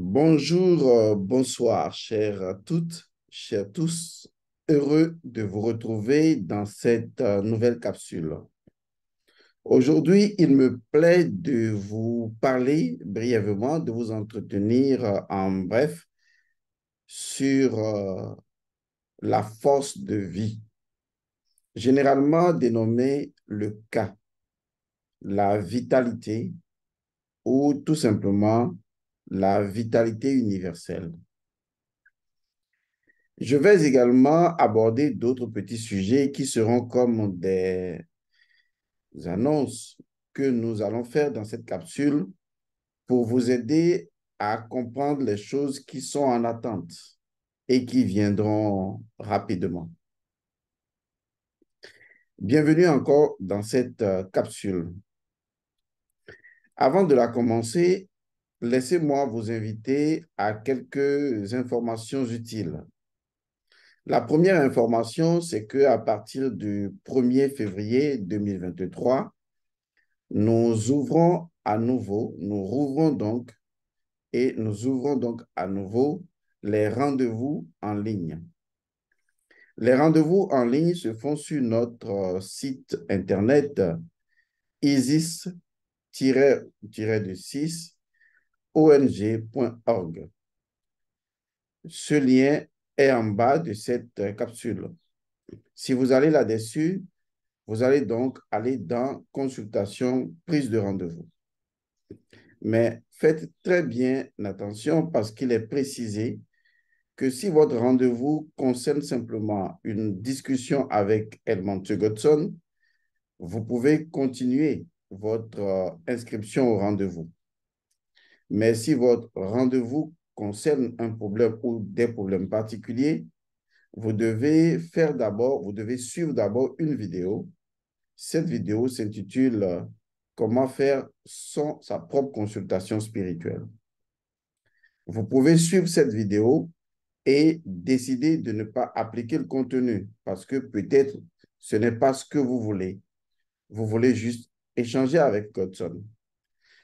Bonjour, euh, bonsoir, chères toutes, chers tous. Heureux de vous retrouver dans cette euh, nouvelle capsule. Aujourd'hui, il me plaît de vous parler brièvement, de vous entretenir euh, en bref sur la force de vie, généralement dénommée le cas, la vitalité ou tout simplement la vitalité universelle. Je vais également aborder d'autres petits sujets qui seront comme des annonces que nous allons faire dans cette capsule pour vous aider à comprendre les choses qui sont en attente et qui viendront rapidement. Bienvenue encore dans cette euh, capsule. Avant de la commencer, laissez-moi vous inviter à quelques informations utiles. La première information, c'est que à partir du 1er février 2023, nous ouvrons à nouveau, nous rouvrons donc et nous ouvrons donc à nouveau les rendez-vous en ligne. Les rendez-vous en ligne se font sur notre site internet isis-6 ong.org. Ce lien est en bas de cette euh, capsule. Si vous allez là-dessus, vous allez donc aller dans Consultation, prise de rendez-vous. Mais faites très bien attention parce qu'il est précisé que si votre rendez-vous concerne simplement une discussion avec Edmond Tugotson, vous pouvez continuer votre euh, inscription au rendez-vous. Mais si votre rendez-vous concerne un problème ou des problèmes particuliers, vous devez faire d'abord, vous devez suivre d'abord une vidéo. Cette vidéo s'intitule euh, Comment faire sa propre consultation spirituelle. Vous pouvez suivre cette vidéo et décider de ne pas appliquer le contenu parce que peut-être ce n'est pas ce que vous voulez. Vous voulez juste échanger avec Godson.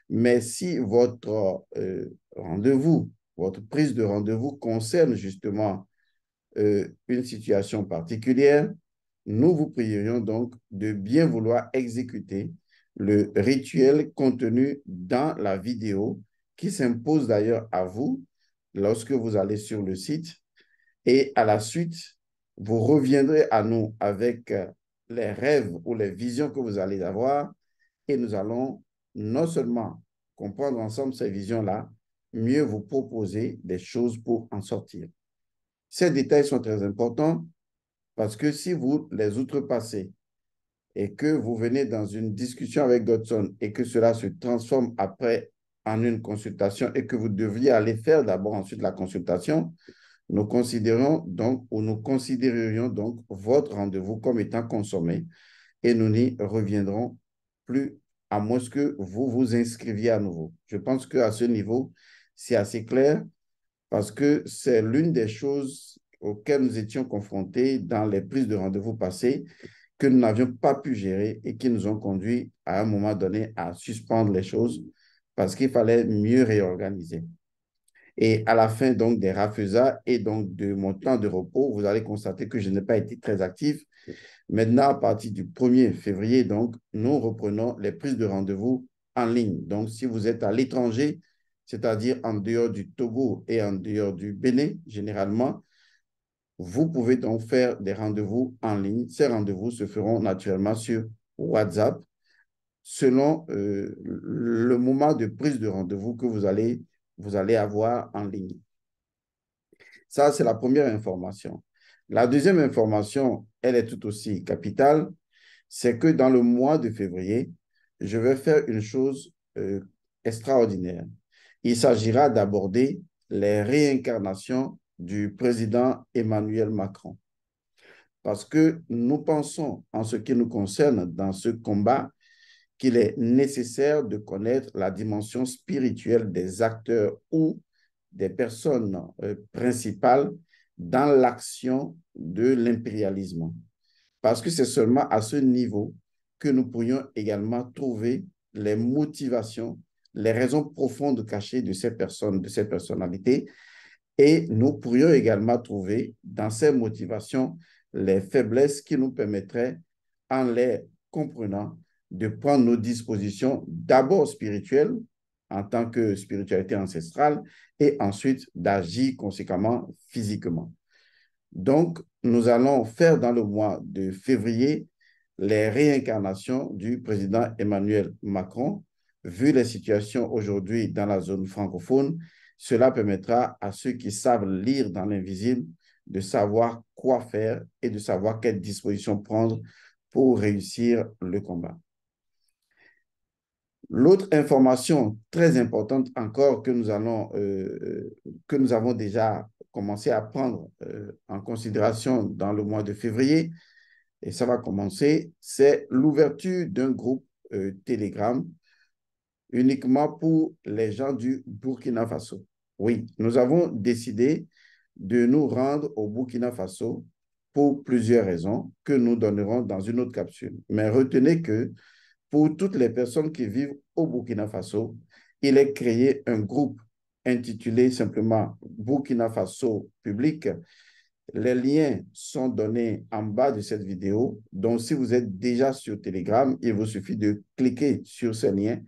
Mais si votre euh, rendez-vous, votre prise de rendez-vous concerne justement euh, une situation particulière, nous vous prierions donc de bien vouloir exécuter le rituel contenu dans la vidéo qui s'impose d'ailleurs à vous lorsque vous allez sur le site et à la suite, vous reviendrez à nous avec euh, les rêves ou les visions que vous allez avoir et nous allons non seulement comprendre ensemble ces visions-là, mieux vous proposer des choses pour en sortir. Ces détails sont très importants parce que si vous les outrepassez et que vous venez dans une discussion avec Godson et que cela se transforme après en une consultation et que vous deviez aller faire d'abord ensuite la consultation, nous considérons donc ou nous considérerions donc votre rendez-vous comme étant consommé et nous n'y reviendrons plus à moins que vous vous inscriviez à nouveau. Je pense qu'à ce niveau, c'est assez clair parce que c'est l'une des choses auxquelles nous étions confrontés dans les prises de rendez-vous passées que nous n'avions pas pu gérer et qui nous ont conduit à un moment donné à suspendre les choses parce qu'il fallait mieux réorganiser. Et à la fin donc des RAFESA et donc de mon temps de repos, vous allez constater que je n'ai pas été très actif Maintenant, à partir du 1er février, donc, nous reprenons les prises de rendez-vous en ligne. Donc, si vous êtes à l'étranger, c'est-à-dire en dehors du Togo et en dehors du Bénin, généralement, vous pouvez donc faire des rendez-vous en ligne. Ces rendez-vous se feront naturellement sur WhatsApp selon euh, le moment de prise de rendez-vous que vous allez, vous allez avoir en ligne. Ça, c'est la première information. La deuxième information, elle est tout aussi capitale, c'est que dans le mois de février, je vais faire une chose euh, extraordinaire. Il s'agira d'aborder les réincarnations du président Emmanuel Macron. Parce que nous pensons, en ce qui nous concerne dans ce combat, qu'il est nécessaire de connaître la dimension spirituelle des acteurs ou des personnes euh, principales dans l'action de l'impérialisme. Parce que c'est seulement à ce niveau que nous pourrions également trouver les motivations, les raisons profondes cachées de ces personnes, de ces personnalités. Et nous pourrions également trouver dans ces motivations les faiblesses qui nous permettraient, en les comprenant, de prendre nos dispositions d'abord spirituelles, en tant que spiritualité ancestrale et ensuite d'agir conséquemment physiquement. Donc, nous allons faire dans le mois de février les réincarnations du président Emmanuel Macron. Vu les situations aujourd'hui dans la zone francophone, cela permettra à ceux qui savent lire dans l'invisible de savoir quoi faire et de savoir quelles dispositions prendre pour réussir le combat. L'autre information très importante encore que nous, allons, euh, que nous avons déjà commencé à prendre euh, en considération dans le mois de février, et ça va commencer, c'est l'ouverture d'un groupe euh, Telegram uniquement pour les gens du Burkina Faso. Oui, nous avons décidé de nous rendre au Burkina Faso pour plusieurs raisons que nous donnerons dans une autre capsule. Mais retenez que pour toutes les personnes qui vivent au Burkina Faso, il est créé un groupe intitulé simplement Burkina Faso public. Les liens sont donnés en bas de cette vidéo. Donc, si vous êtes déjà sur Telegram, il vous suffit de cliquer sur ces liens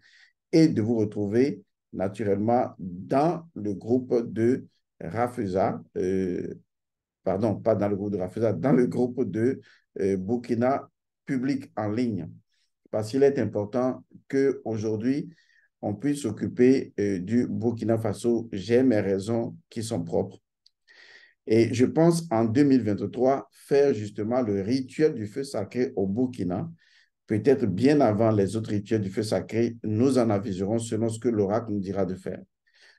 et de vous retrouver naturellement dans le groupe de Rafusa, euh, pardon, pas dans le groupe de Rafusa, dans le groupe de euh, Burkina Public en ligne parce qu'il est important qu'aujourd'hui, on puisse s'occuper euh, du Burkina Faso. J'ai mes raisons qui sont propres. Et je pense en 2023, faire justement le rituel du feu sacré au Burkina, peut-être bien avant les autres rituels du feu sacré, nous en aviserons selon ce que l'oracle nous dira de faire.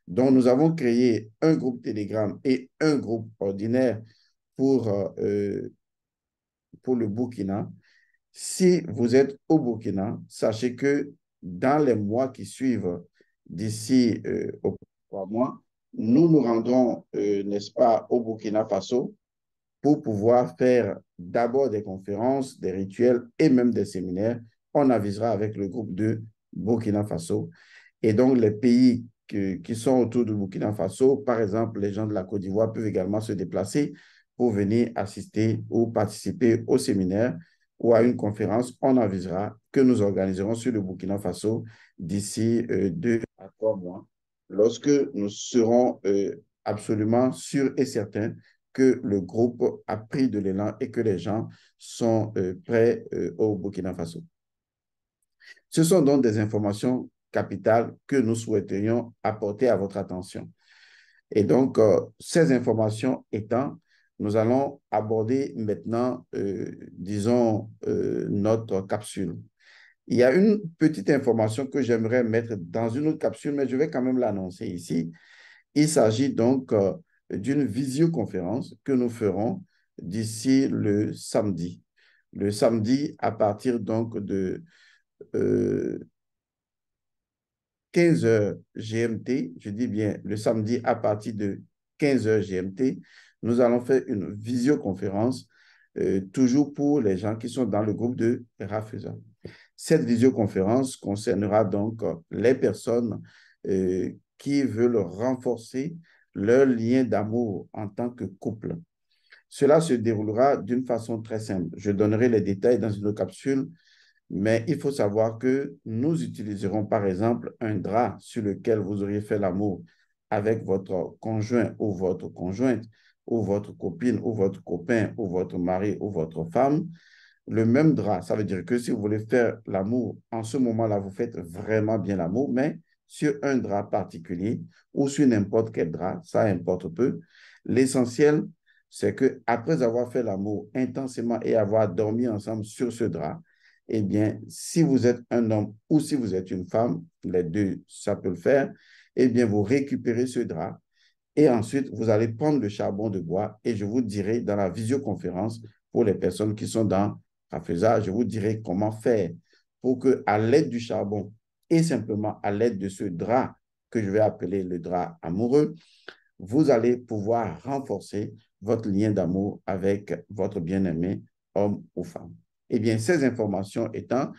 Donc, nous avons créé un groupe Telegram et un groupe ordinaire pour, euh, euh, pour le Burkina si vous êtes au Burkina, sachez que dans les mois qui suivent, d'ici euh, trois mois, nous nous rendrons, euh, n'est-ce pas, au Burkina Faso pour pouvoir faire d'abord des conférences, des rituels et même des séminaires. On avisera avec le groupe de Burkina Faso. Et donc, les pays qui sont autour du Burkina Faso, par exemple, les gens de la Côte d'Ivoire peuvent également se déplacer pour venir assister ou participer au séminaire ou à une conférence, on avisera que nous organiserons sur le Burkina Faso d'ici euh, deux à trois mois, lorsque nous serons euh, absolument sûrs et certains que le groupe a pris de l'élan et que les gens sont euh, prêts au Burkina Faso. Ce sont donc des informations capitales que nous souhaiterions apporter à votre attention. Et donc, ces informations étant, nous allons aborder maintenant, euh, disons, euh, notre capsule. Il y a une petite information que j'aimerais mettre dans une autre capsule, mais je vais quand même l'annoncer ici. Il s'agit donc euh, d'une visioconférence que nous ferons d'ici le samedi. Le samedi, à partir donc de 15h GMT, je dis bien le samedi à partir de 15h GMT, nous allons faire une visioconférence, euh, toujours pour les gens qui sont dans le groupe de Rafusa. Cette visioconférence concernera donc euh, les personnes euh, qui veulent renforcer leur lien d'amour en tant que couple. Cela se déroulera d'une façon très simple. Je donnerai les détails dans une capsule, mais il faut savoir que nous utiliserons par exemple un drap sur lequel vous auriez fait l'amour avec votre conjoint ou votre conjointe ou votre copine ou votre copain ou votre mari ou votre femme le même drap. Ça veut dire que si vous voulez faire l'amour en ce moment-là, vous faites vraiment bien l'amour, mais sur un drap particulier ou sur n'importe quel drap, ça importe peu. L'essentiel, c'est que après avoir fait l'amour intensément et avoir dormi ensemble sur ce drap, eh bien, si vous êtes un homme ou si vous êtes une femme, les deux, ça peut le faire, eh bien, vous récupérez ce drap et ensuite, vous allez prendre le charbon de bois et je vous dirai dans la visioconférence pour les personnes qui sont dans Rafesa, je vous dirai comment faire pour que, à l'aide du charbon et simplement à l'aide de ce drap que je vais appeler le drap amoureux, vous allez pouvoir renforcer votre lien d'amour avec votre bien-aimé, homme ou femme. Eh bien, ces informations étant,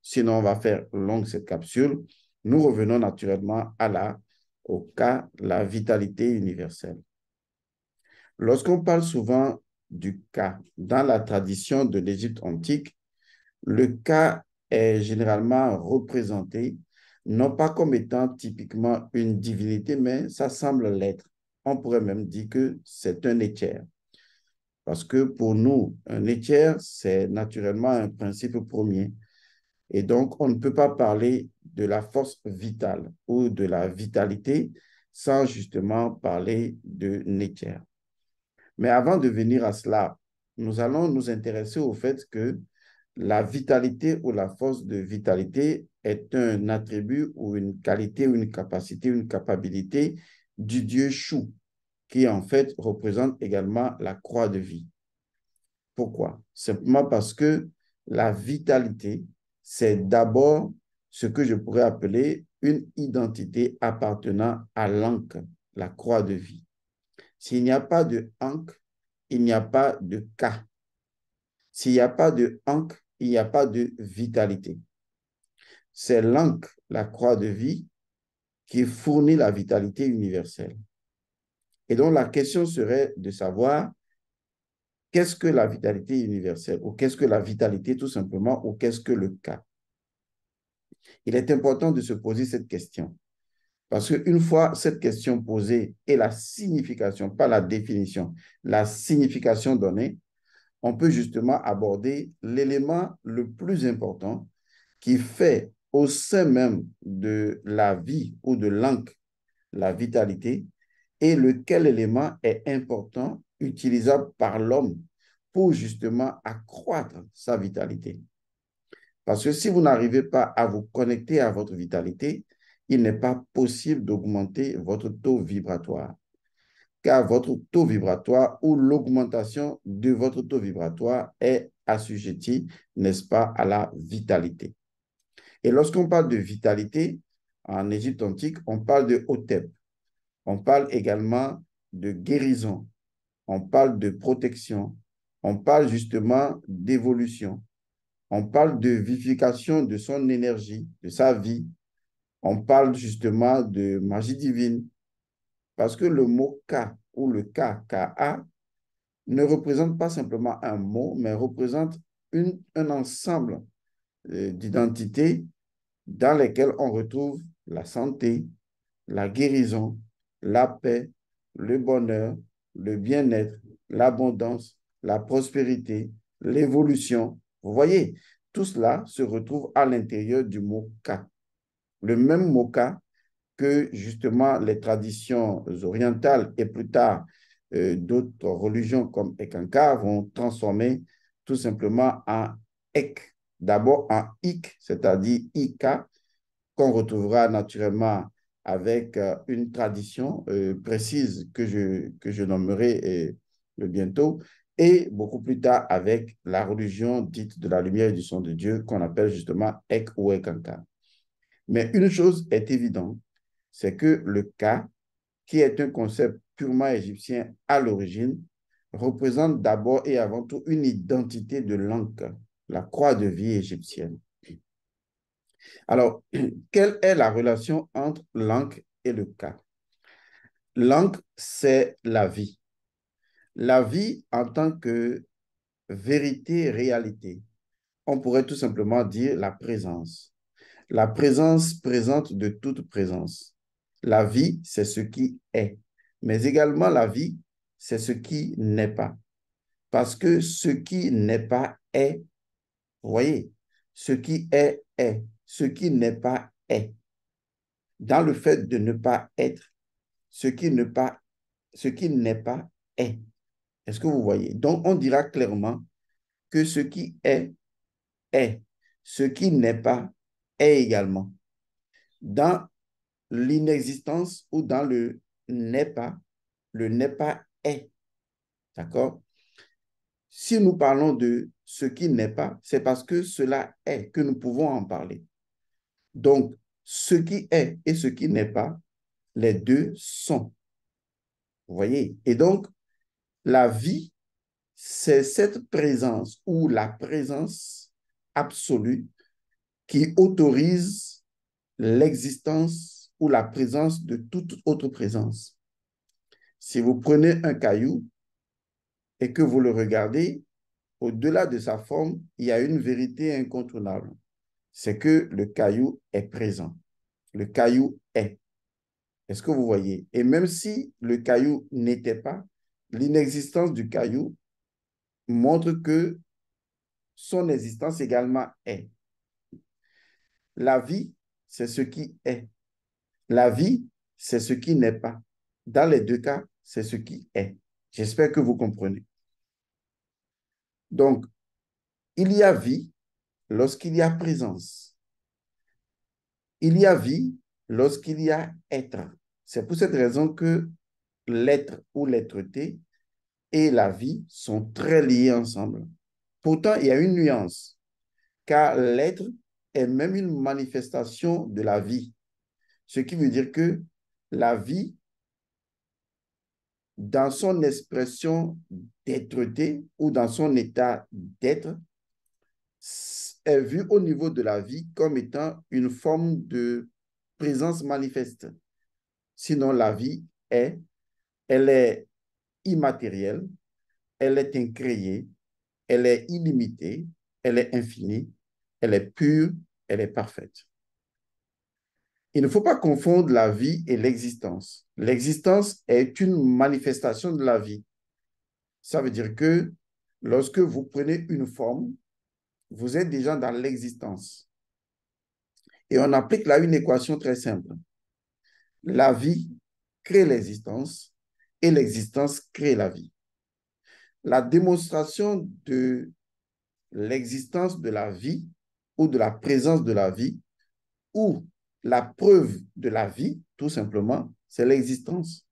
sinon on va faire longue cette capsule, nous revenons naturellement à la au cas la vitalité universelle. Lorsqu'on parle souvent du cas, dans la tradition de l'Égypte antique, le cas est généralement représenté non pas comme étant typiquement une divinité, mais ça semble l'être. On pourrait même dire que c'est un éther, Parce que pour nous, un éther c'est naturellement un principe premier. Et donc, on ne peut pas parler de la force vitale ou de la vitalité sans justement parler de nature. Mais avant de venir à cela, nous allons nous intéresser au fait que la vitalité ou la force de vitalité est un attribut ou une qualité ou une capacité, une capacité du dieu Chou, qui en fait représente également la croix de vie. Pourquoi Simplement parce que la vitalité c'est d'abord ce que je pourrais appeler une identité appartenant à l'ancre, la croix de vie. S'il n'y a pas de ancre, il n'y a pas de cas. S'il n'y a pas de ancre, il n'y a pas de vitalité. C'est l'ancre, la croix de vie, qui fournit la vitalité universelle. Et donc la question serait de savoir qu'est-ce que la vitalité universelle ou qu'est-ce que la vitalité tout simplement ou qu'est-ce que le cas Il est important de se poser cette question. Parce qu'une fois cette question posée et la signification, pas la définition, la signification donnée, on peut justement aborder l'élément le plus important qui fait au sein même de la vie ou de l'encre la vitalité et lequel élément est important utilisable par l'homme pour justement accroître sa vitalité. Parce que si vous n'arrivez pas à vous connecter à votre vitalité, il n'est pas possible d'augmenter votre taux vibratoire. Car votre taux vibratoire ou l'augmentation de votre taux vibratoire est assujetti n'est-ce pas, à la vitalité. Et lorsqu'on parle de vitalité, en Égypte antique, on parle de Hotep. On parle également de guérison on parle de protection, on parle justement d'évolution, on parle de vivification de son énergie, de sa vie, on parle justement de magie divine, parce que le mot K ou le K, ne représente pas simplement un mot, mais représente un ensemble euh, d'identités dans lesquelles on retrouve la santé, la guérison, la paix, le bonheur, le bien-être, l'abondance, la prospérité, l'évolution. Vous voyez, tout cela se retrouve à l'intérieur du mot ka. Le même mot ka que justement les traditions orientales et plus tard euh, d'autres religions comme Ekanka vont transformer tout simplement en ek. D'abord en ik, c'est-à-dire ika, qu'on retrouvera naturellement avec euh, une tradition euh, précise que je, que je nommerai euh, bientôt, et beaucoup plus tard avec la religion dite de la lumière et du son de Dieu qu'on appelle justement Ek ou Ekanka. Mais une chose est évidente, c'est que le Ka, qui est un concept purement égyptien à l'origine, représente d'abord et avant tout une identité de langue, la croix de vie égyptienne. Alors, quelle est la relation entre l'encre et le cas L'encre, c'est la vie. La vie en tant que vérité, réalité. On pourrait tout simplement dire la présence. La présence présente de toute présence. La vie, c'est ce qui est. Mais également, la vie, c'est ce qui n'est pas. Parce que ce qui n'est pas est. voyez, ce qui est est ce qui n'est pas est. Dans le fait de ne pas être, ce qui n'est pas, ce qui n'est pas est. Est-ce que vous voyez Donc, on dira clairement que ce qui est, est. Ce qui n'est pas, est également. Dans l'inexistence ou dans le n'est pas, le n'est pas est. D'accord Si nous parlons de ce qui n'est pas, c'est parce que cela est que nous pouvons en parler. Donc, ce qui est et ce qui n'est pas, les deux sont. Vous voyez Et donc, la vie, c'est cette présence ou la présence absolue qui autorise l'existence ou la présence de toute autre présence. Si vous prenez un caillou et que vous le regardez, au-delà de sa forme, il y a une vérité incontournable c'est que le caillou est présent. Le caillou est. Est-ce que vous voyez Et même si le caillou n'était pas, l'inexistence du caillou montre que son existence également est. La vie, c'est ce qui est. La vie, c'est ce qui n'est pas. Dans les deux cas, c'est ce qui est. J'espère que vous comprenez. Donc, il y a vie, lorsqu'il y a présence. Il y a vie lorsqu'il y a être. C'est pour cette raison que l'être ou l'être-té et la vie sont très liés ensemble. Pourtant, il y a une nuance, car l'être est même une manifestation de la vie, ce qui veut dire que la vie, dans son expression d'être-té ou dans son état d'être, est vue au niveau de la vie comme étant une forme de présence manifeste. Sinon, la vie est, elle est immatérielle, elle est incréée, elle est illimitée, elle est infinie, elle est pure, elle est parfaite. Il ne faut pas confondre la vie et l'existence. L'existence est une manifestation de la vie. Ça veut dire que lorsque vous prenez une forme, vous êtes déjà dans l'existence. Et on applique là une équation très simple. La vie crée l'existence et l'existence crée la vie. La démonstration de l'existence de la vie ou de la présence de la vie ou la preuve de la vie, tout simplement, c'est l'existence.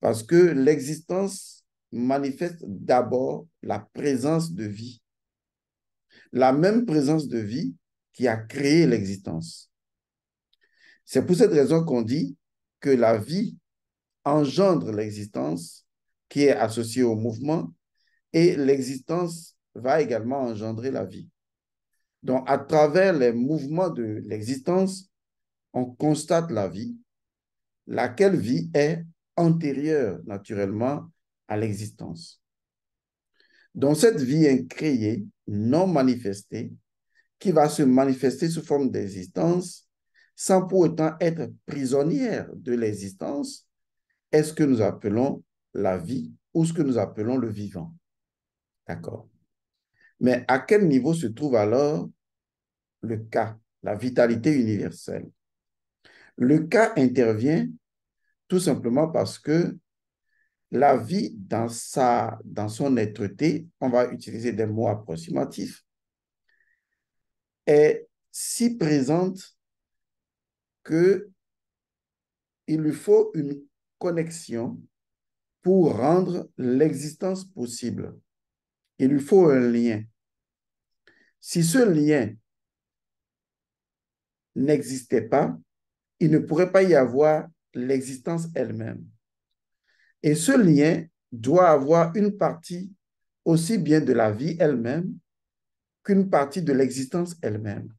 Parce que l'existence manifeste d'abord la présence de vie la même présence de vie qui a créé l'existence. C'est pour cette raison qu'on dit que la vie engendre l'existence qui est associée au mouvement et l'existence va également engendrer la vie. Donc, à travers les mouvements de l'existence, on constate la vie, laquelle vie est antérieure naturellement à l'existence. Dans cette vie incréée, non manifestée, qui va se manifester sous forme d'existence, sans pour autant être prisonnière de l'existence, est ce que nous appelons la vie ou ce que nous appelons le vivant. D'accord. Mais à quel niveau se trouve alors le cas, la vitalité universelle Le cas intervient tout simplement parce que la vie dans, sa, dans son être-té, on va utiliser des mots approximatifs, est si présente que il lui faut une connexion pour rendre l'existence possible. Il lui faut un lien. Si ce lien n'existait pas, il ne pourrait pas y avoir l'existence elle-même. Et ce lien doit avoir une partie aussi bien de la vie elle-même qu'une partie de l'existence elle-même.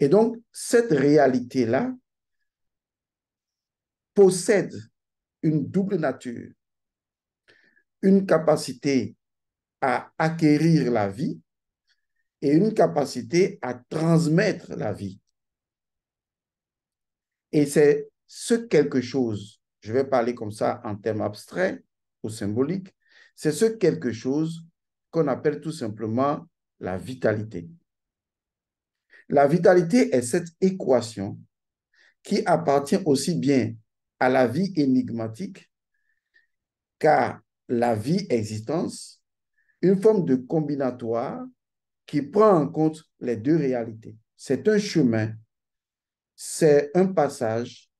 Et donc, cette réalité-là possède une double nature, une capacité à acquérir la vie et une capacité à transmettre la vie. Et c'est ce quelque chose je vais parler comme ça en termes abstraits ou symboliques, c'est ce quelque chose qu'on appelle tout simplement la vitalité. La vitalité est cette équation qui appartient aussi bien à la vie énigmatique qu'à la vie existence, une forme de combinatoire qui prend en compte les deux réalités. C'est un chemin, c'est un passage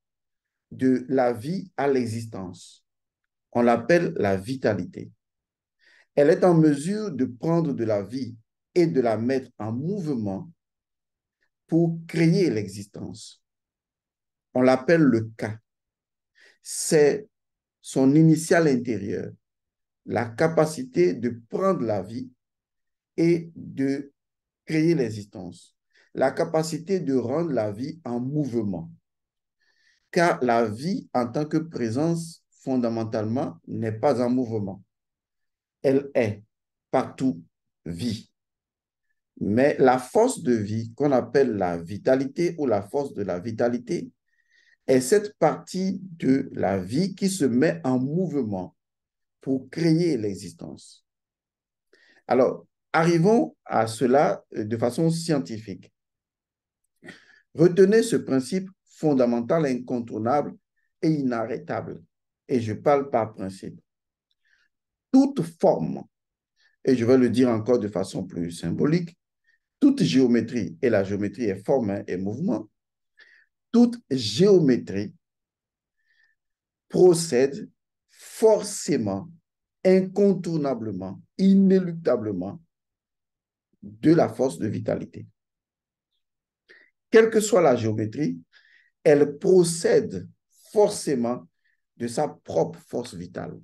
de la vie à l'existence. On l'appelle la vitalité. Elle est en mesure de prendre de la vie et de la mettre en mouvement pour créer l'existence. On l'appelle le cas. C'est son initial intérieur, la capacité de prendre la vie et de créer l'existence, la capacité de rendre la vie en mouvement car la vie en tant que présence fondamentalement n'est pas un mouvement. Elle est partout vie. Mais la force de vie qu'on appelle la vitalité ou la force de la vitalité est cette partie de la vie qui se met en mouvement pour créer l'existence. Alors, arrivons à cela de façon scientifique. Retenez ce principe fondamentale, incontournable et inarrêtable. Et je parle par principe. Toute forme, et je vais le dire encore de façon plus symbolique, toute géométrie, et la géométrie est forme hein, et mouvement, toute géométrie procède forcément, incontournablement, inéluctablement de la force de vitalité. Quelle que soit la géométrie, elle procède forcément de sa propre force vitale.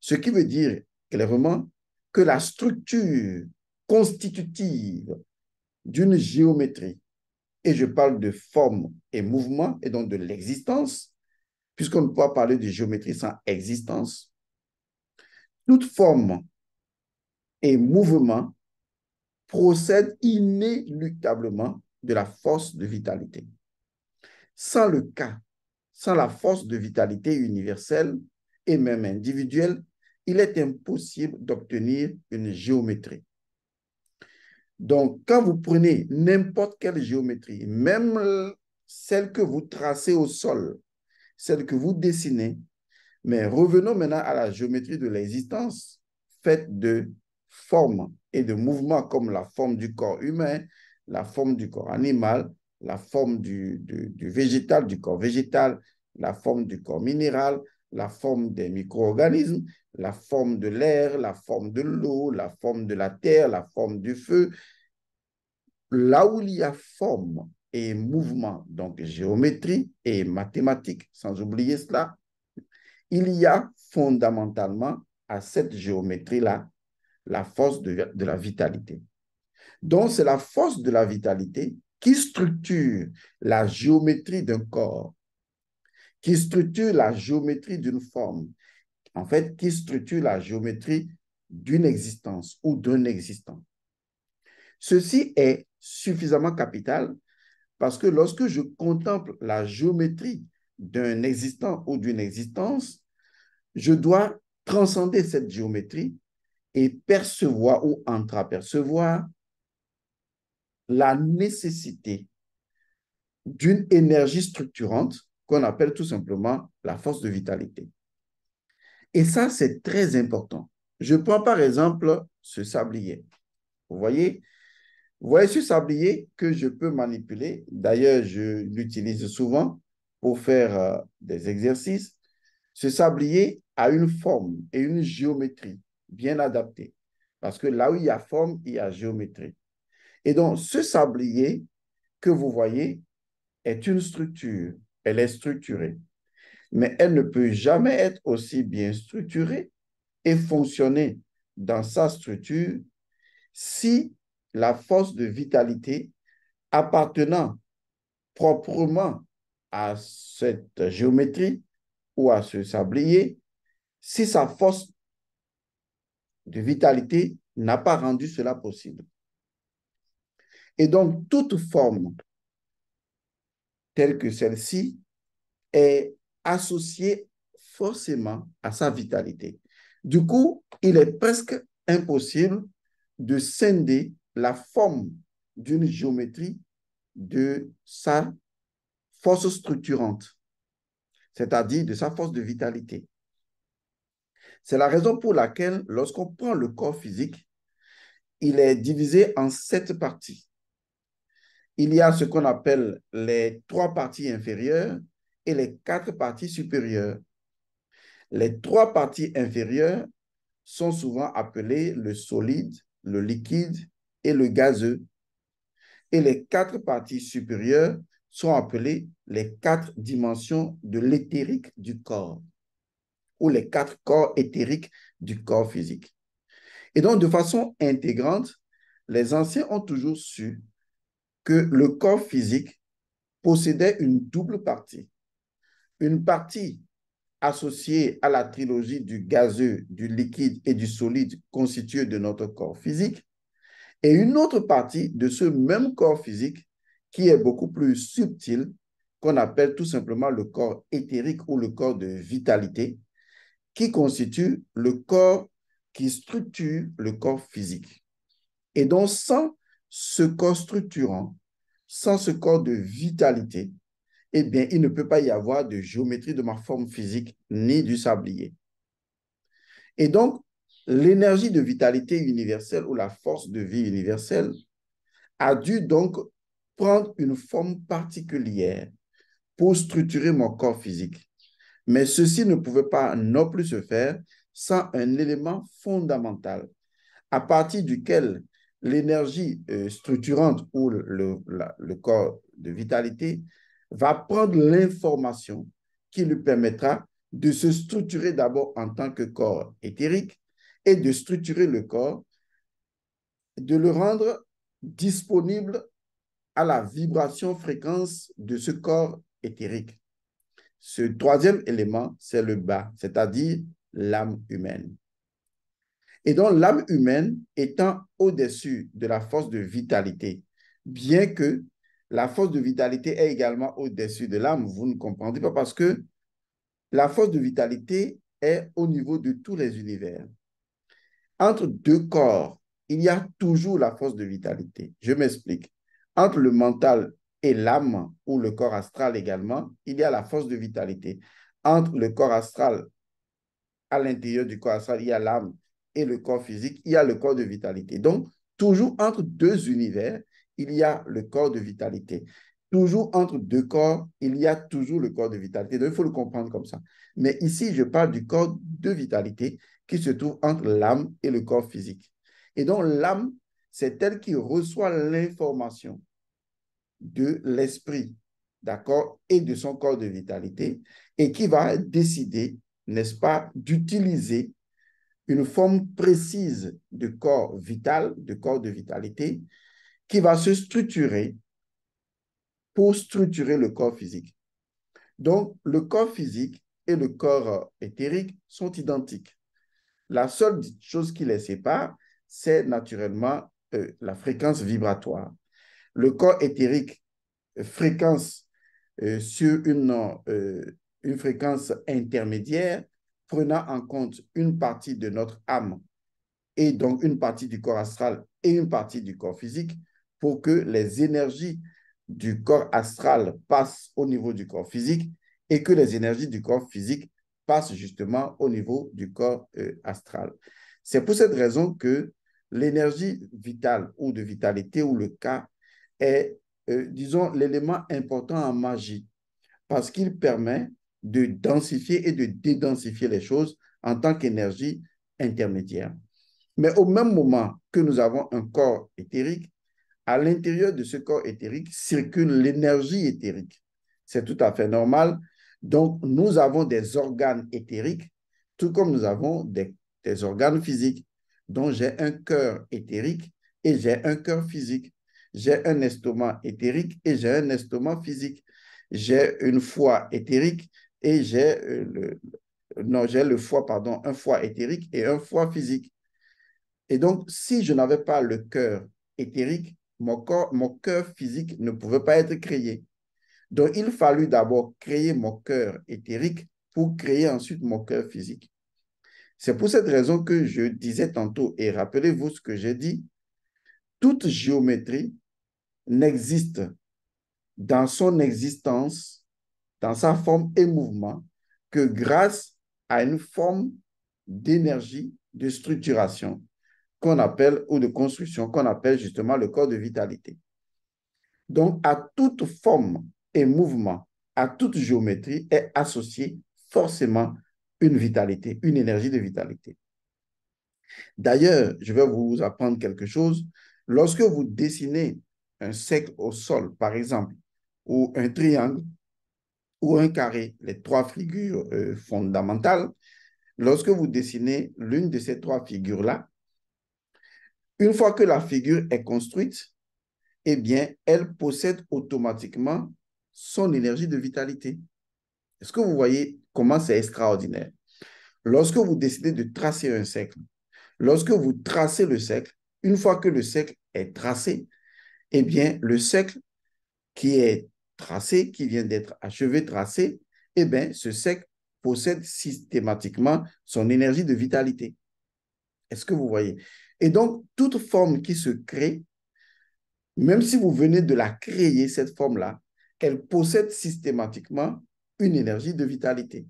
Ce qui veut dire clairement que la structure constitutive d'une géométrie, et je parle de forme et mouvement, et donc de l'existence, puisqu'on ne peut pas parler de géométrie sans existence, toute forme et mouvement procède inéluctablement de la force de vitalité sans le cas, sans la force de vitalité universelle et même individuelle, il est impossible d'obtenir une géométrie. Donc, quand vous prenez n'importe quelle géométrie, même celle que vous tracez au sol, celle que vous dessinez, mais revenons maintenant à la géométrie de l'existence, faite de formes et de mouvements comme la forme du corps humain, la forme du corps animal, la forme du, végétal, du corps végétal, la forme du corps minéral, la forme des micro-organismes, la forme de l'air, la forme de l'eau, la forme de la terre, la forme du feu. Là où il y a forme et mouvement, donc géométrie et mathématiques, sans oublier cela, il y a fondamentalement à cette géométrie-là la force de, de la vitalité. Donc c'est la force de la vitalité qui structure la géométrie d'un corps, qui structure la géométrie d'une forme, en fait, qui structure la géométrie d'une existence ou d'un existant. Ceci est suffisamment capital parce que lorsque je contemple la géométrie d'un existant ou d'une existence, je dois transcender cette géométrie et percevoir ou entreapercevoir la nécessité d'une énergie structurante qu'on appelle tout simplement la force de vitalité. Et ça, c'est très important. Je prends par exemple ce sablier. Vous voyez, voyez ce sablier que je peux manipuler. D'ailleurs, je l'utilise souvent pour faire euh, des exercices. Ce sablier a une forme et une géométrie bien adaptées. Parce que là où il y a forme, il y a géométrie. Et donc, ce sablier que vous voyez est une structure. Elle est structurée. Mais elle ne peut jamais être aussi bien structurée et fonctionner dans sa structure si la force de vitalité appartenant proprement à cette géométrie ou à ce sablier, si sa force de vitalité n'a pas rendu cela possible. Et donc, toute forme telle que celle-ci est associée forcément à sa vitalité. Du coup, il est presque impossible de scinder la forme d'une géométrie de sa force structurante, c'est-à-dire de sa force de vitalité. C'est la raison pour laquelle, lorsqu'on prend le corps physique, il est divisé en sept parties il y a ce qu'on appelle les trois parties inférieures et les quatre parties supérieures. Les trois parties inférieures sont souvent appelées le solide, le liquide et le gazeux. Et les quatre parties supérieures sont appelées les quatre dimensions de l'éthérique du corps ou les quatre corps éthériques du corps physique. Et donc, de façon intégrante, les anciens ont toujours su que le corps physique possédait une double partie. Une partie associée à la trilogie du gazeux, du liquide et du solide constitué de notre corps physique, et une autre partie de ce même corps physique qui est beaucoup plus subtil, qu'on appelle tout simplement le corps éthérique ou le corps de vitalité, qui constitue le corps qui structure le corps physique. Et donc, sans se structurant, sans ce corps de vitalité, eh bien, il ne peut pas y avoir de géométrie de ma forme physique ni du sablier. Et donc, l'énergie de vitalité universelle ou la force de vie universelle a dû donc prendre une forme particulière pour structurer mon corps physique. Mais ceci ne pouvait pas non plus se faire sans un élément fondamental à partir duquel l'énergie euh, structurante ou le, corps de vitalité va prendre l'information qui lui permettra de se structurer d'abord en tant que corps éthérique et de structurer le corps, de le rendre disponible à la vibration fréquence de ce corps éthérique. Ce troisième élément, c'est le bas, c'est-à-dire l'âme humaine et donc, l'âme humaine étant au-dessus de la force de vitalité, bien que la force de vitalité est également au-dessus de l'âme. Vous ne comprenez pas parce que la force de vitalité est au niveau de tous les univers. Entre deux corps, il y a toujours la force de vitalité. Je m'explique. Entre le mental et l'âme, ou le corps astral également, il y a la force de vitalité. Entre le corps astral, à l'intérieur du corps astral, il y a l'âme et le corps physique, il y a le corps de vitalité. Donc, toujours entre deux univers, il y a le corps de vitalité. Toujours entre deux corps, il y a toujours le corps de vitalité. Donc, il faut le comprendre comme ça. Mais ici, je parle du corps de vitalité qui se trouve entre l'âme et le corps physique. Et donc, l'âme, c'est elle qui reçoit l'information de l'esprit, d'accord, et de son corps de vitalité, et qui va décider, n'est-ce pas, d'utiliser une forme précise de corps vital, de corps de vitalité, qui va se structurer pour structurer le corps physique. Donc, le corps physique et le corps éthérique sont identiques. La seule chose qui les sépare, c'est naturellement euh, la fréquence vibratoire. Le corps éthérique fréquence euh, sur une, euh, une fréquence intermédiaire prenant en compte une partie de notre âme et donc une partie du corps astral et une partie du corps physique pour que les énergies du corps astral passent au niveau du corps physique et que les énergies du corps physique passent justement au niveau du corps euh, astral. C'est pour cette raison que l'énergie vitale ou de vitalité ou le cas est, euh, disons, l'élément important en magie parce qu'il permet de densifier et de dédensifier les choses en tant qu'énergie intermédiaire. Mais au même moment que nous avons un corps éthérique, à l'intérieur de ce corps éthérique circule l'énergie éthérique. C'est tout à fait normal. Donc, nous avons des organes éthériques, tout comme nous avons des, organes physiques, Donc, j'ai un cœur éthérique et j'ai un cœur physique. J'ai un estomac éthérique et j'ai un estomac physique. J'ai une foi éthérique et j'ai euh, le, non, j'ai le foie, pardon, un foie éthérique et un foie physique. Et donc, si je n'avais pas le cœur éthérique, mon corps, mon cœur physique ne pouvait pas être créé. Donc, il fallut d'abord créer mon cœur éthérique pour créer ensuite mon cœur physique. C'est pour cette raison que je disais tantôt, et rappelez-vous ce que j'ai dit, toute géométrie n'existe dans son existence dans sa forme et mouvement que grâce à une forme d'énergie, de structuration qu'on appelle, ou de construction qu'on appelle justement le corps de vitalité. Donc, à toute forme et mouvement, à toute géométrie est associée forcément une vitalité, une énergie de vitalité. D'ailleurs, je vais vous apprendre quelque chose. Lorsque vous dessinez un cercle au sol, par exemple, ou un triangle, ou un carré, les trois figures euh, fondamentales, lorsque vous dessinez l'une de ces trois figures-là, une fois que la figure est construite, eh bien, elle possède automatiquement son énergie de vitalité. Est-ce que vous voyez comment c'est extraordinaire? Lorsque vous décidez de tracer un cercle, lorsque vous tracez le cercle, une fois que le cercle est tracé, eh bien, le cercle qui est tracé, qui vient d'être achevé, tracé, eh bien, ce sec possède systématiquement son énergie de vitalité. Est-ce que vous voyez Et donc, toute forme qui se crée, même si vous venez de la créer, cette forme-là, elle possède systématiquement une énergie de vitalité.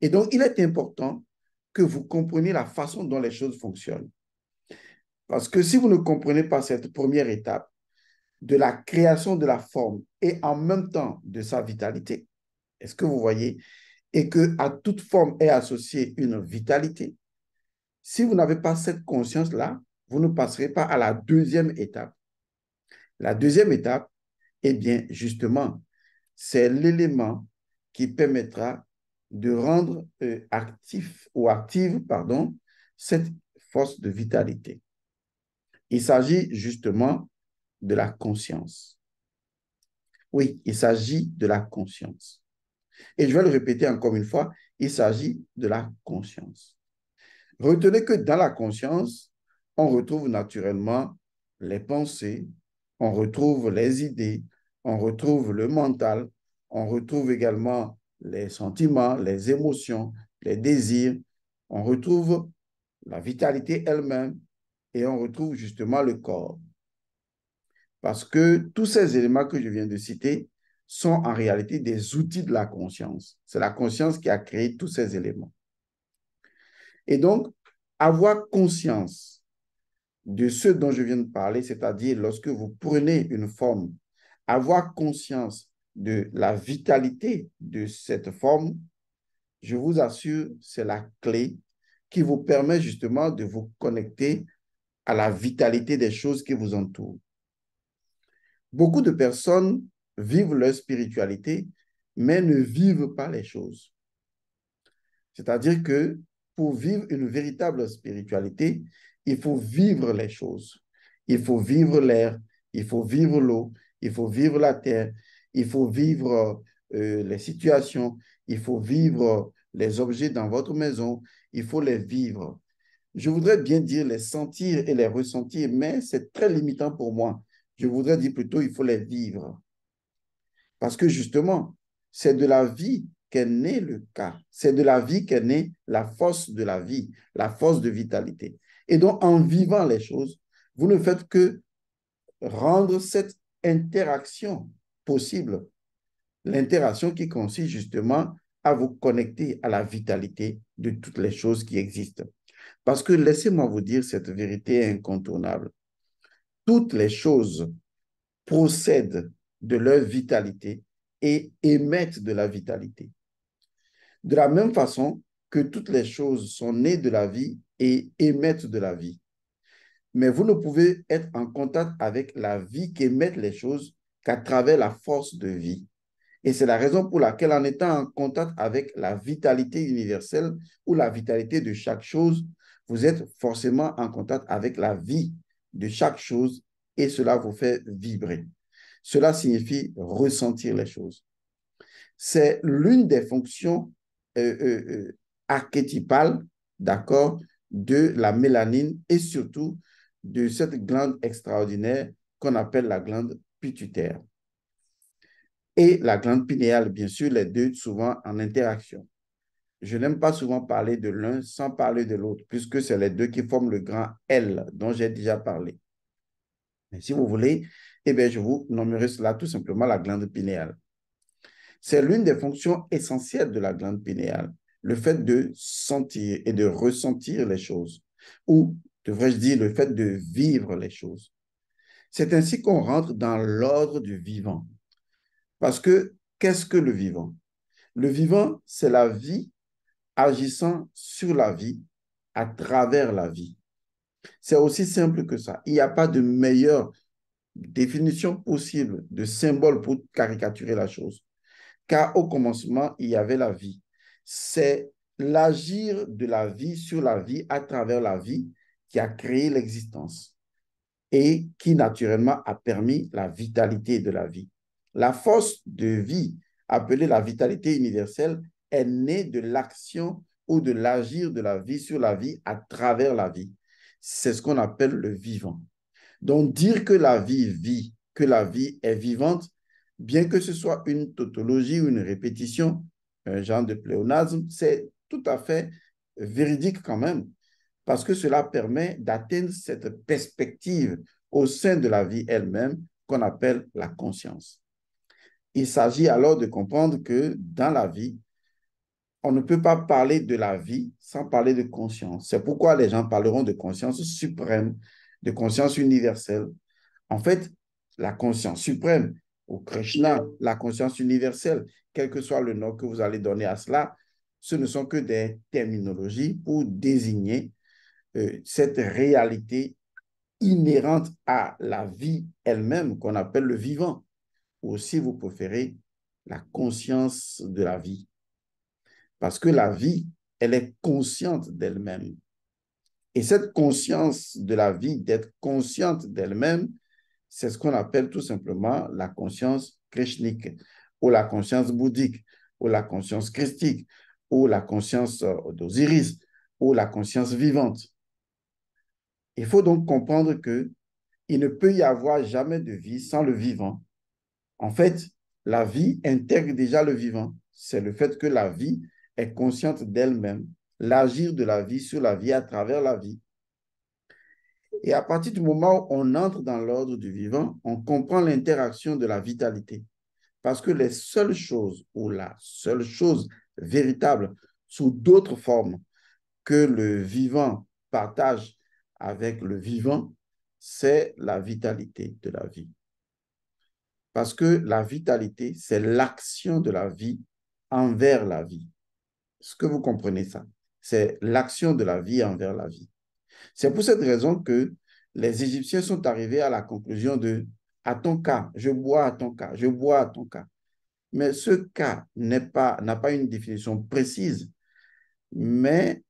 Et donc, il est important que vous compreniez la façon dont les choses fonctionnent. Parce que si vous ne comprenez pas cette première étape, de la création de la forme et en même temps de sa vitalité. Est-ce que vous voyez Et que à toute forme est associée une vitalité. Si vous n'avez pas cette conscience-là, vous ne passerez pas à la deuxième étape. La deuxième étape, eh bien, justement, c'est l'élément qui permettra de rendre euh, actif ou active, pardon, cette force de vitalité. Il s'agit justement de la conscience. Oui, il s'agit de la conscience. Et je vais le répéter encore une fois, il s'agit de la conscience. Retenez que dans la conscience, on retrouve naturellement les pensées, on retrouve les idées, on retrouve le mental, on retrouve également les sentiments, les émotions, les désirs, on retrouve la vitalité elle-même et on retrouve justement le corps. Parce que tous ces éléments que je viens de citer sont en réalité des outils de la conscience. C'est la conscience qui a créé tous ces éléments. Et donc, avoir conscience de ce dont je viens de parler, c'est-à-dire lorsque vous prenez une forme, avoir conscience de la vitalité de cette forme, je vous assure, c'est la clé qui vous permet justement de vous connecter à la vitalité des choses qui vous entourent. Beaucoup de personnes vivent leur spiritualité, mais ne vivent pas les choses. C'est-à-dire que pour vivre une véritable spiritualité, il faut vivre les choses. Il faut vivre l'air, il faut vivre l'eau, il faut vivre la terre, il faut vivre euh, les situations, il faut vivre les objets dans votre maison, il faut les vivre. Je voudrais bien dire les sentir et les ressentir, mais c'est très limitant pour moi je voudrais dire plutôt, il faut les vivre. Parce que justement, c'est de la vie qu'est né le cas. C'est de la vie qu'est née la force de la vie, la force de vitalité. Et donc, en vivant les choses, vous ne faites que rendre cette interaction possible. L'interaction qui consiste justement à vous connecter à la vitalité de toutes les choses qui existent. Parce que laissez-moi vous dire cette vérité incontournable toutes les choses procèdent de leur vitalité et émettent de la vitalité. De la même façon que toutes les choses sont nées de la vie et émettent de la vie. Mais vous ne pouvez être en contact avec la vie qu'émettent les choses qu'à travers la force de vie. Et c'est la raison pour laquelle, en étant en contact avec la vitalité universelle ou la vitalité de chaque chose, vous êtes forcément en contact avec la vie de chaque chose et cela vous fait vibrer. Cela signifie ressentir les choses. C'est l'une des fonctions euh, euh, euh, archétypales, d'accord, de la mélanine et surtout de cette glande extraordinaire qu'on appelle la glande pituitaire. Et la glande pinéale, bien sûr, les deux souvent en interaction je n'aime pas souvent parler de l'un sans parler de l'autre, puisque c'est les deux qui forment le grand L dont j'ai déjà parlé. Mais si vous voulez, eh bien, je vous nommerai cela tout simplement la glande pinéale. C'est l'une des fonctions essentielles de la glande pinéale, le fait de sentir et de ressentir les choses, ou devrais-je dire le fait de vivre les choses. C'est ainsi qu'on rentre dans l'ordre du vivant. Parce que qu'est-ce que le vivant Le vivant, c'est la vie agissant sur la vie, à travers la vie. C'est aussi simple que ça. Il n'y a pas de meilleure définition possible de symbole pour caricaturer la chose. Car au commencement, il y avait la vie. C'est l'agir de la vie sur la vie, à travers la vie, qui a créé l'existence et qui naturellement a permis la vitalité de la vie. La force de vie, appelée la vitalité universelle, est né de l'action ou de l'agir de la vie sur la vie à travers la vie. C'est ce qu'on appelle le vivant. Donc dire que la vie vit, que la vie est vivante, bien que ce soit une tautologie ou une répétition, un genre de pléonasme, c'est tout à fait véridique quand même, parce que cela permet d'atteindre cette perspective au sein de la vie elle-même qu'on appelle la conscience. Il s'agit alors de comprendre que dans la vie, on ne peut pas parler de la vie sans parler de conscience. C'est pourquoi les gens parleront de conscience suprême, de conscience universelle. En fait, la conscience suprême, ou Krishna, la conscience universelle, quel que soit le nom que vous allez donner à cela, ce ne sont que des terminologies pour désigner euh, cette réalité inhérente à la vie elle-même qu'on appelle le vivant, ou si vous préférez, la conscience de la vie. Parce que la vie, elle est consciente d'elle-même. Et cette conscience de la vie, d'être consciente d'elle-même, c'est ce qu'on appelle tout simplement la conscience krishnique, ou la conscience bouddhique, ou la conscience christique, ou la conscience euh, d'Osiris, ou la conscience vivante. Il faut donc comprendre que il ne peut y avoir jamais de vie sans le vivant. En fait, la vie intègre déjà le vivant. C'est le fait que la vie est consciente d'elle-même, l'agir de la vie sur la vie à travers la vie. Et à partir du moment où on entre dans l'ordre du vivant, on comprend l'interaction de la vitalité. Parce que les seules choses ou la seule chose véritable sous d'autres formes que le vivant partage avec le vivant, c'est la vitalité de la vie. Parce que la vitalité, c'est l'action de la vie envers la vie ce que vous comprenez ça, c'est l'action de la vie envers la vie. C'est pour cette raison que les Égyptiens sont arrivés à la conclusion de à ton cas, je bois à ton cas, je bois à ton cas. Mais ce cas pas, n'a pas une définition précise, mais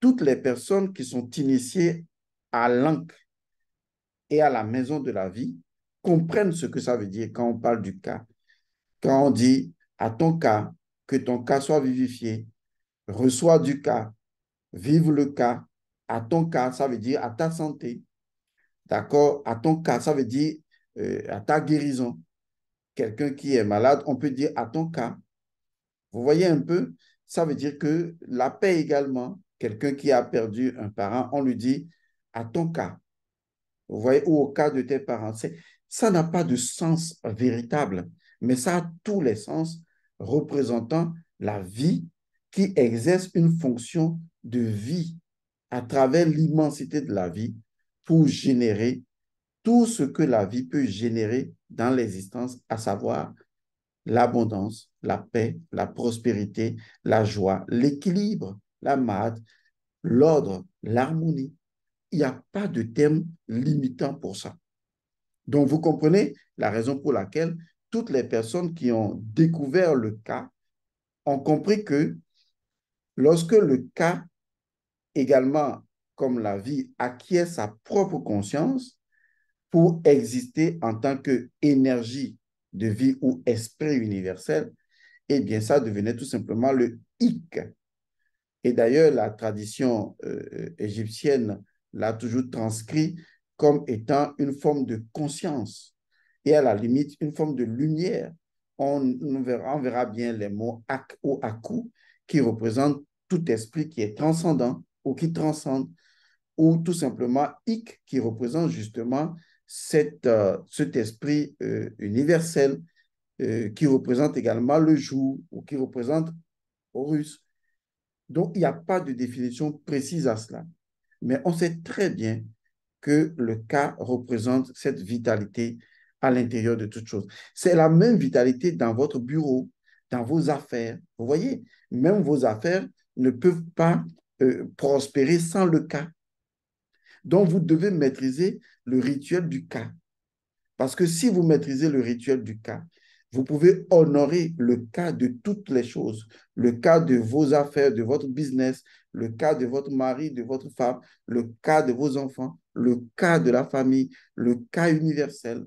toutes les personnes qui sont initiées à l'encre et à la maison de la vie comprennent ce que ça veut dire quand on parle du cas. Quand on dit à ton cas, que ton cas soit vivifié, reçois du cas, vive le cas, à ton cas, ça veut dire à ta santé, d'accord À ton cas, ça veut dire euh, à ta guérison. Quelqu'un qui est malade, on peut dire à ton cas. Vous voyez un peu, ça veut dire que la paix également, quelqu'un qui a perdu un parent, on lui dit à ton cas. Vous voyez, ou au cas de tes parents. Ça n'a pas de sens véritable, mais ça a tous les sens représentant la vie qui exerce une fonction de vie à travers l'immensité de la vie pour générer tout ce que la vie peut générer dans l'existence, à savoir l'abondance, la paix, la prospérité, la joie, l'équilibre, la mate, l'ordre, l'harmonie. Il n'y a pas de thème limitant pour ça. Donc, vous comprenez la raison pour laquelle toutes les personnes qui ont découvert le cas ont compris que Lorsque le cas, également comme la vie, acquiert sa propre conscience pour exister en tant qu'énergie de vie ou esprit universel, eh bien, ça devenait tout simplement le IK. Et d'ailleurs, la tradition euh, égyptienne l'a toujours transcrit comme étant une forme de conscience et à la limite une forme de lumière. On, verra, verra, bien les mots ak ou aku qui représentent tout esprit qui est transcendant ou qui transcende, ou tout simplement ik » qui représente justement cette, euh, cet esprit euh, universel euh, qui représente également le jour ou qui représente Horus. Donc, il n'y a pas de définition précise à cela. Mais on sait très bien que le cas représente cette vitalité à l'intérieur de toute chose. C'est la même vitalité dans votre bureau, dans vos affaires. Vous voyez, même vos affaires ne peuvent pas euh, prospérer sans le cas. Donc, vous devez maîtriser le rituel du cas. Parce que si vous maîtrisez le rituel du cas, vous pouvez honorer le cas de toutes les choses, le cas de vos affaires, de votre business, le cas de votre mari, de votre femme, le cas de vos enfants, le cas de la famille, le cas universel.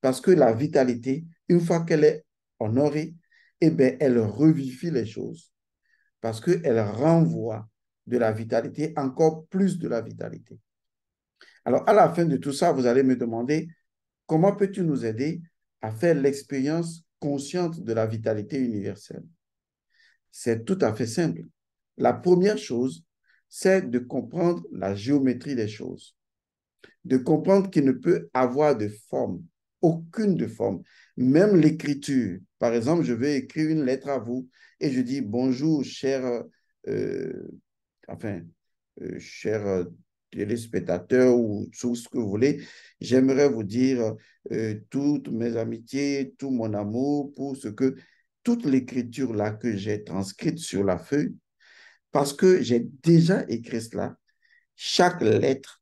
Parce que la vitalité, une fois qu'elle est honorée, eh elle revivifie les choses parce qu'elle renvoie de la vitalité, encore plus de la vitalité. Alors, à la fin de tout ça, vous allez me demander, comment peux-tu nous aider à faire l'expérience consciente de la vitalité universelle C'est tout à fait simple. La première chose, c'est de comprendre la géométrie des choses, de comprendre qu'il ne peut avoir de forme aucune de forme. Même l'écriture. Par exemple, je vais écrire une lettre à vous et je dis bonjour, cher, euh, euh, enfin, euh, cher téléspectateur ou tout ce que vous voulez, j'aimerais vous dire toutes mes amitiés, tout mon amour pour ce que toute l'écriture là que j'ai transcrite sur la feuille, parce que j'ai déjà écrit cela. Chaque lettre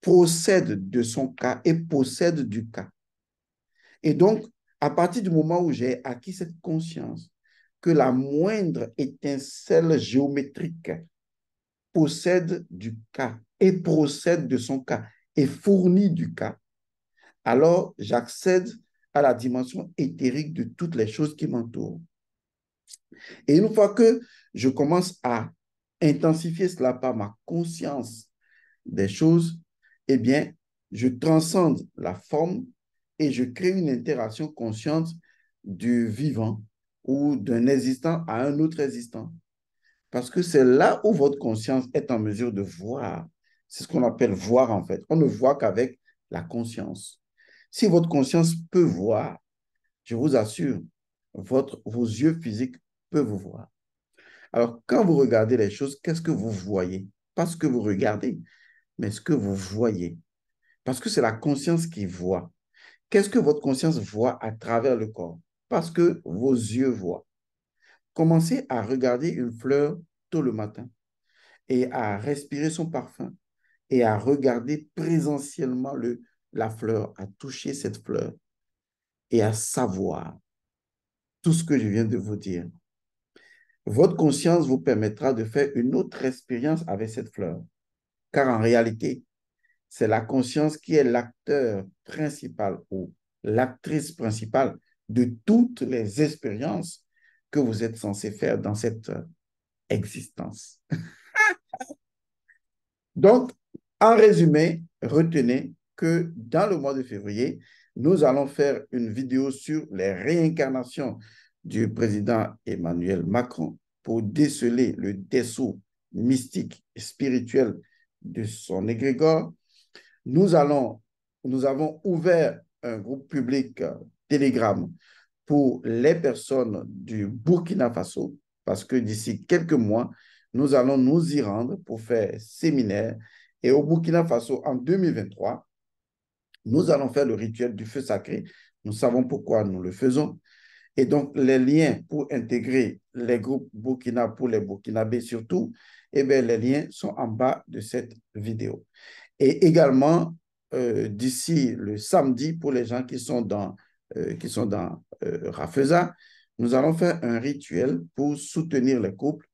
procède de son cas et possède du cas. Et donc, à partir du moment où j'ai acquis cette conscience que la moindre étincelle géométrique possède du cas et procède de son cas et fournit du cas, alors j'accède à la dimension éthérique de toutes les choses qui m'entourent. Et une fois que je commence à intensifier cela par ma conscience des choses, eh bien, je transcende la forme et je crée une interaction consciente du vivant ou d'un existant à un autre existant. Parce que c'est là où votre conscience est en mesure de voir. C'est ce qu'on appelle voir en fait. On ne voit qu'avec la conscience. Si votre conscience peut voir, je vous assure, votre, vos yeux physiques peuvent vous voir. Alors, quand vous regardez les choses, qu'est-ce que vous voyez Pas ce que vous regardez, mais ce que vous voyez. Parce que c'est la conscience qui voit. Qu'est-ce que votre conscience voit à travers le corps Parce que vos yeux voient. Commencez à regarder une fleur tôt le matin et à respirer son parfum et à regarder présentiellement la fleur, à toucher cette fleur et à savoir tout ce que je viens de vous dire. Votre conscience vous permettra de faire une autre expérience avec cette fleur. Car en réalité, c'est la conscience qui est l'acteur principal ou l'actrice principale de toutes les expériences que vous êtes censé faire dans cette euh, existence. Donc, en résumé, retenez que dans le mois de février, nous allons faire une vidéo sur les réincarnations du président Emmanuel Macron pour déceler le dessous mystique et spirituel de son égrégore nous allons, nous avons ouvert un groupe public euh, Telegram pour les personnes du Burkina Faso, parce que d'ici quelques mois, nous allons nous y rendre pour faire séminaire. Et au Burkina Faso, en 2023, nous allons faire le rituel du feu sacré. Nous savons pourquoi nous le faisons. Et donc, les liens pour intégrer les groupes Burkina pour les Burkinabés surtout, et eh bien, les liens sont en bas de cette vidéo et également euh, d'ici le samedi pour les gens qui sont dans, euh, qui sont dans euh, nous allons faire un rituel pour soutenir les couples.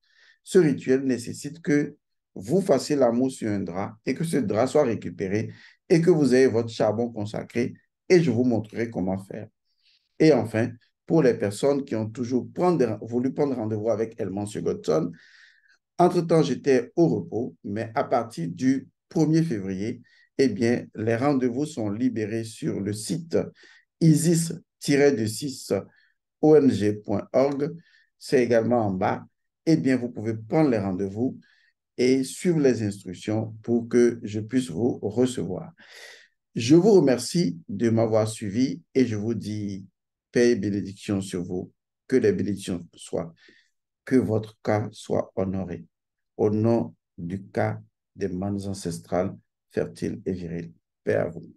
Ce rituel nécessite que vous fassiez l'amour sur un drap et que ce drap soit récupéré et que vous ayez votre charbon consacré et je vous montrerai comment faire. Et enfin, pour les personnes qui ont toujours prendre, voulu prendre rendez-vous avec Elman Godson, entre-temps, j'étais au repos, mais à partir du 1er février, eh bien, les rendez-vous sont libérés sur le site isis-6ong.org. C'est également en bas. Eh bien, vous pouvez prendre les rendez-vous et suivre les instructions pour que je puisse vous recevoir. Je vous remercie de m'avoir suivi et je vous dis paix et bénédiction sur vous. Que les bénédictions soient, que votre cas soit honoré. Au nom du cas des mannes ancestrales fertiles et viriles. Père, à vous.